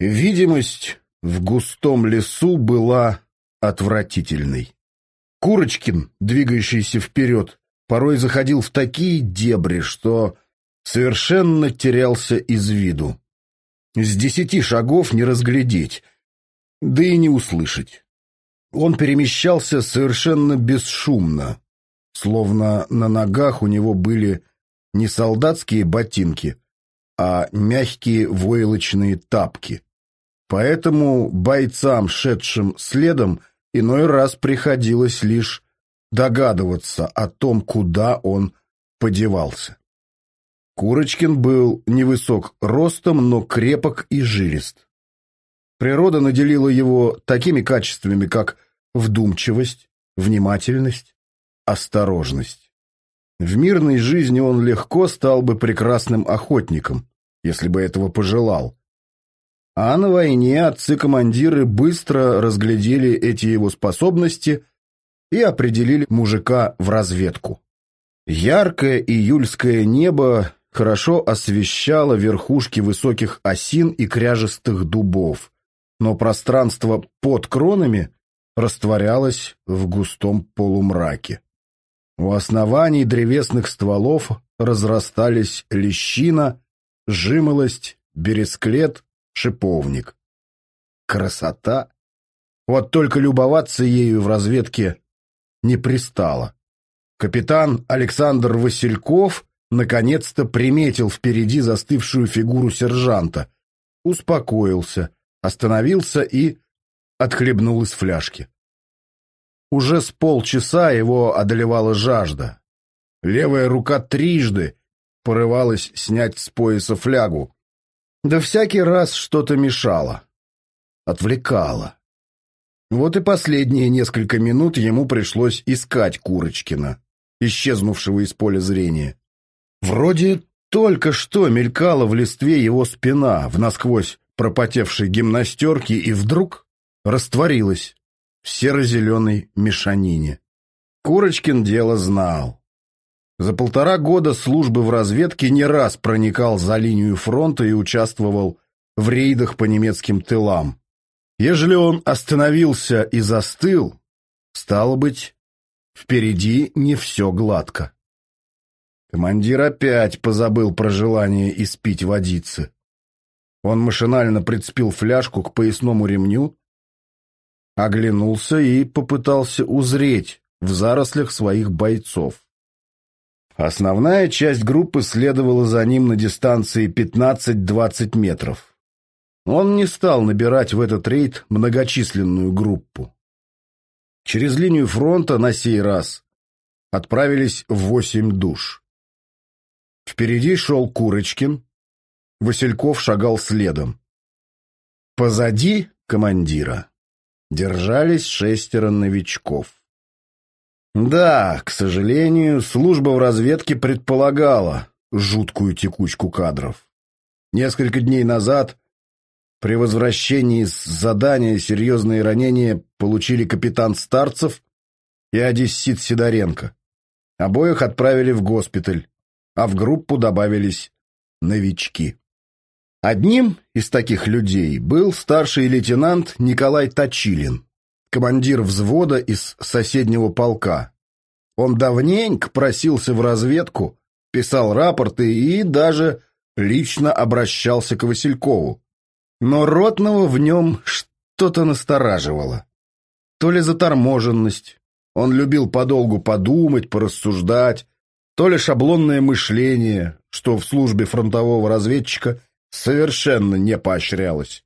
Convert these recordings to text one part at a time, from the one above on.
Видимость в густом лесу была отвратительной. Курочкин, двигающийся вперед, порой заходил в такие дебри, что совершенно терялся из виду. С десяти шагов не разглядеть, да и не услышать. Он перемещался совершенно бесшумно, словно на ногах у него были не солдатские ботинки, а мягкие войлочные тапки. Поэтому бойцам, шедшим следом, иной раз приходилось лишь догадываться о том, куда он подевался. Курочкин был невысок ростом, но крепок и жилист. Природа наделила его такими качествами, как вдумчивость, внимательность, осторожность. В мирной жизни он легко стал бы прекрасным охотником, если бы этого пожелал. А на войне отцы-командиры быстро разглядели эти его способности и определили мужика в разведку. Яркое июльское небо хорошо освещало верхушки высоких осин и кряжестых дубов, но пространство под кронами растворялось в густом полумраке. У оснований древесных стволов разрастались лещина, жимолость, бересклет, шиповник. Красота! Вот только любоваться ею в разведке не пристало. Капитан Александр Васильков наконец-то приметил впереди застывшую фигуру сержанта, успокоился, остановился и отхлебнул из фляжки. Уже с полчаса его одолевала жажда. Левая рука трижды порывалась снять с пояса флягу. Да всякий раз что-то мешало. Отвлекало. Вот и последние несколько минут ему пришлось искать Курочкина, исчезнувшего из поля зрения. Вроде только что мелькала в листве его спина в насквозь пропотевшей гимнастерке и вдруг растворилась в серо-зеленой мешанине. Курочкин дело знал. За полтора года службы в разведке не раз проникал за линию фронта и участвовал в рейдах по немецким тылам. Ежели он остановился и застыл, стало быть, впереди не все гладко. Командир опять позабыл про желание испить водицы. Он машинально прицепил фляжку к поясному ремню, оглянулся и попытался узреть в зарослях своих бойцов. Основная часть группы следовала за ним на дистанции 15-20 метров. Он не стал набирать в этот рейд многочисленную группу. Через линию фронта на сей раз отправились восемь душ. Впереди шел Курочкин, Васильков шагал следом. Позади командира держались шестеро новичков. Да, к сожалению, служба в разведке предполагала жуткую текучку кадров. Несколько дней назад при возвращении с задания серьезные ранения получили капитан Старцев и одессит Сидоренко. Обоих отправили в госпиталь, а в группу добавились новички. Одним из таких людей был старший лейтенант Николай Точилин, командир взвода из соседнего полка. Он давненько просился в разведку, писал рапорты и даже лично обращался к Василькову. Но Ротного в нем что-то настораживало. То ли заторможенность, он любил подолгу подумать, порассуждать, то ли шаблонное мышление, что в службе фронтового разведчика – совершенно не поощрялось.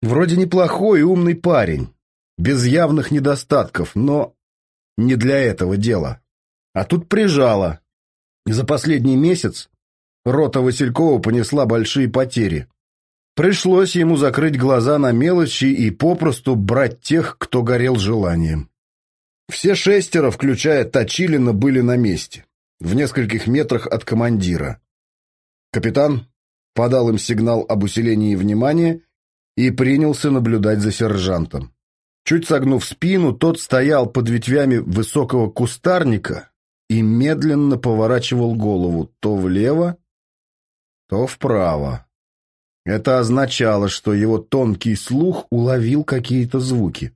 Вроде неплохой и умный парень, без явных недостатков, но не для этого дела. А тут прижало. За последний месяц рота Василькова понесла большие потери. Пришлось ему закрыть глаза на мелочи и попросту брать тех, кто горел желанием. Все шестеро, включая Точилина, были на месте, в нескольких метрах от командира. «Капитан, подал им сигнал об усилении внимания и принялся наблюдать за сержантом. Чуть согнув спину, тот стоял под ветвями высокого кустарника и медленно поворачивал голову то влево, то вправо. Это означало, что его тонкий слух уловил какие-то звуки.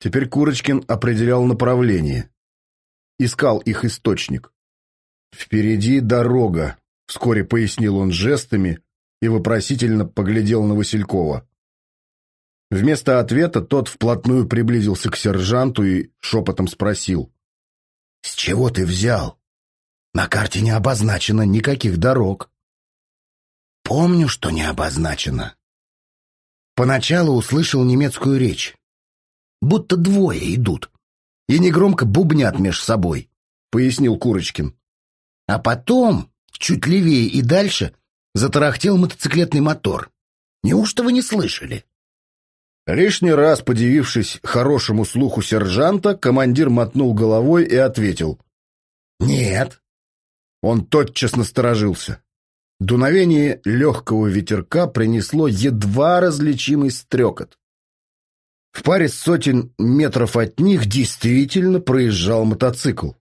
Теперь Курочкин определял направление. Искал их источник. Впереди дорога, Вскоре пояснил он жестами и вопросительно поглядел на Василькова. Вместо ответа тот вплотную приблизился к сержанту и шепотом спросил. «С чего ты взял? На карте не обозначено никаких дорог». «Помню, что не обозначено». Поначалу услышал немецкую речь. «Будто двое идут и негромко бубнят меж собой», — пояснил Курочкин. «А потом чуть левее и дальше затарахтел мотоциклетный мотор. Неужто вы не слышали? Лишний раз подивившись хорошему слуху сержанта, командир мотнул головой и ответил. «Нет». Он тотчас насторожился. Дуновение легкого ветерка принесло едва различимый стрекот. В паре сотен метров от них действительно проезжал мотоцикл.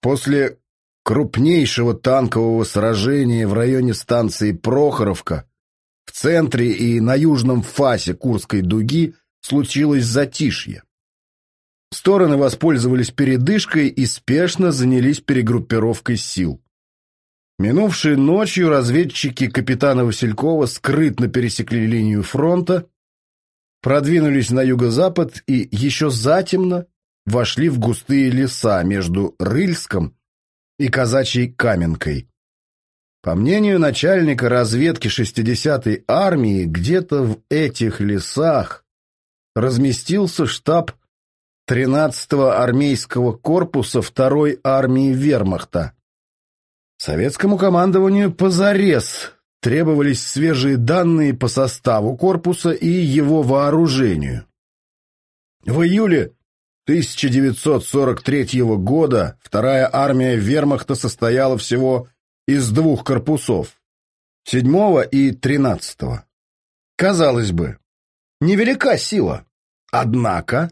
После крупнейшего танкового сражения в районе станции Прохоровка, в центре и на южном фасе Курской дуги случилось затишье. Стороны воспользовались передышкой и спешно занялись перегруппировкой сил. Минувшей ночью разведчики капитана Василькова скрытно пересекли линию фронта, продвинулись на юго-запад и еще затемно вошли в густые леса между Рыльском и казачьей каменкой. По мнению начальника разведки 60-й армии, где-то в этих лесах разместился штаб 13-го армейского корпуса 2-й армии вермахта. Советскому командованию позарез требовались свежие данные по составу корпуса и его вооружению. В июле 1943 года вторая армия вермахта состояла всего из двух корпусов – 7 и 13. Казалось бы, невелика сила. Однако,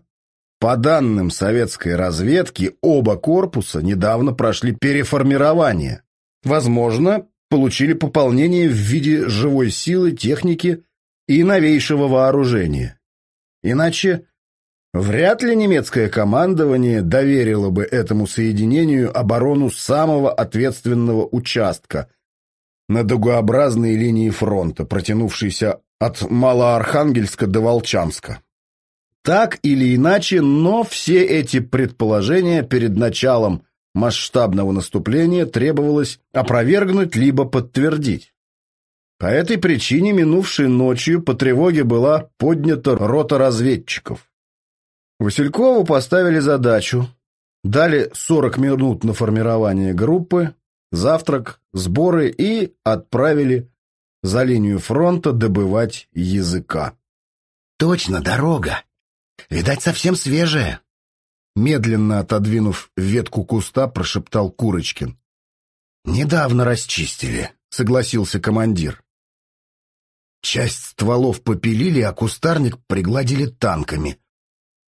по данным советской разведки, оба корпуса недавно прошли переформирование. Возможно, получили пополнение в виде живой силы, техники и новейшего вооружения. Иначе Вряд ли немецкое командование доверило бы этому соединению оборону самого ответственного участка на дугообразной линии фронта, протянувшейся от Малоархангельска до Волчанска. Так или иначе, но все эти предположения перед началом масштабного наступления требовалось опровергнуть либо подтвердить. По этой причине минувшей ночью по тревоге была поднята рота разведчиков. Василькову поставили задачу. Дали 40 минут на формирование группы, завтрак, сборы и отправили за линию фронта добывать языка. «Точно, дорога. Видать, совсем свежая». Медленно отодвинув ветку куста, прошептал Курочкин. «Недавно расчистили», — согласился командир. Часть стволов попилили, а кустарник пригладили танками.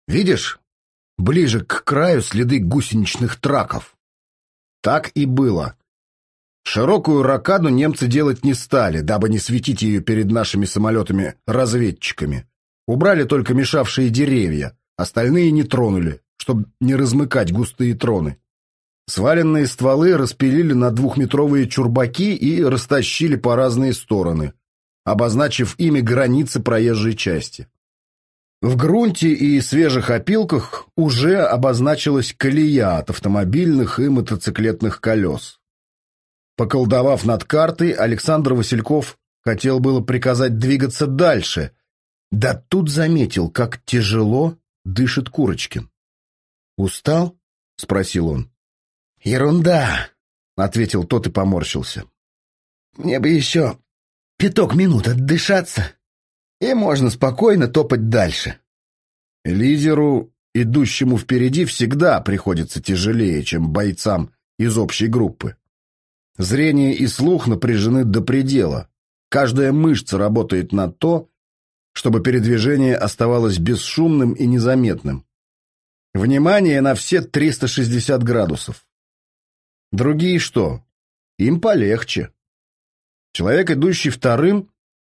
Видишь, ближе к краю следы гусеничных траков. Так и было. Широкую ракаду немцы делать не стали, дабы не светить ее перед нашими самолетами-разведчиками. Убрали только мешавшие деревья, остальные не тронули, чтобы не размыкать густые троны. Сваленные стволы распилили на двухметровые чурбаки и растащили по разные стороны, обозначив ими границы проезжей части. В грунте и свежих опилках уже обозначилась колея от автомобильных и мотоциклетных колес. Поколдовав над картой, Александр Васильков хотел было приказать двигаться дальше, да тут заметил, как тяжело дышит Курочкин. «Устал?» — спросил он. «Ерунда!» — ответил тот и поморщился. «Мне бы еще пяток минут отдышаться!» и можно спокойно топать дальше. Лидеру, идущему впереди, всегда приходится тяжелее, чем бойцам из общей группы. Зрение и слух напряжены до предела. Каждая мышца работает на то, чтобы передвижение оставалось бесшумным и незаметным. Внимание на все 360 градусов. Другие что? Им полегче. Человек, идущий вторым,